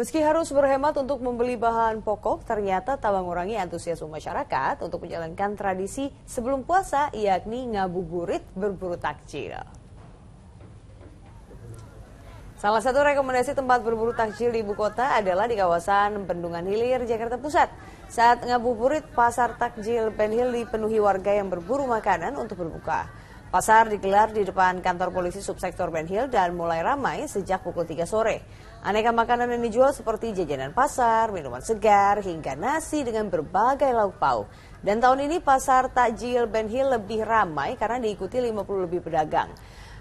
Meski harus berhemat untuk membeli bahan pokok, ternyata tak mengurangi antusiasme masyarakat untuk menjalankan tradisi sebelum puasa, yakni ngabuburit berburu takjil. Salah satu rekomendasi tempat berburu takjil di ibu kota adalah di kawasan Bendungan Hilir, Jakarta Pusat. Saat ngabuburit, pasar takjil Penhil dipenuhi warga yang berburu makanan untuk berbuka. Pasar digelar di depan kantor polisi subsektor Ben Hill dan mulai ramai sejak pukul 3 sore. Aneka makanan yang dijual seperti jajanan pasar, minuman segar, hingga nasi dengan berbagai lauk pauk. Dan tahun ini pasar takjil Ben Hill lebih ramai karena diikuti 50 lebih pedagang.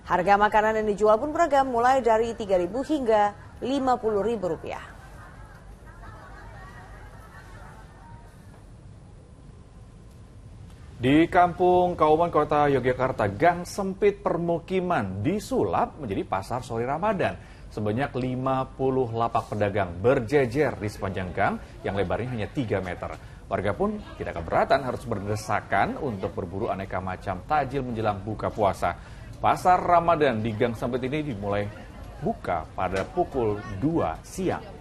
Harga makanan yang dijual pun beragam mulai dari 3.000 hingga 50.000 rupiah. Di kampung Kauman Kota Yogyakarta, gang sempit permukiman disulap menjadi pasar sore Ramadan. Sebanyak 50 lapak pedagang berjejer di sepanjang gang yang lebarnya hanya 3 meter. Warga pun tidak keberatan harus berdesakan untuk berburu aneka macam tajil menjelang buka puasa. Pasar Ramadan di gang sempit ini dimulai buka pada pukul 2 siang.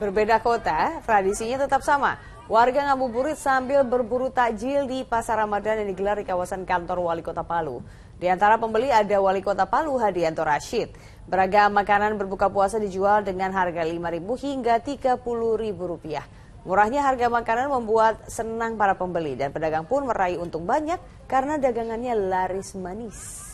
Berbeda kota, tradisinya tetap sama. Warga ngabuburit sambil berburu takjil di pasar Ramadan yang digelar di kawasan kantor wali kota Palu. Di antara pembeli ada wali kota Palu Hadianto Rashid. Beragam makanan berbuka puasa dijual dengan harga Rp5.000 hingga Rp30.000. Murahnya harga makanan membuat senang para pembeli dan pedagang pun meraih untung banyak karena dagangannya laris manis.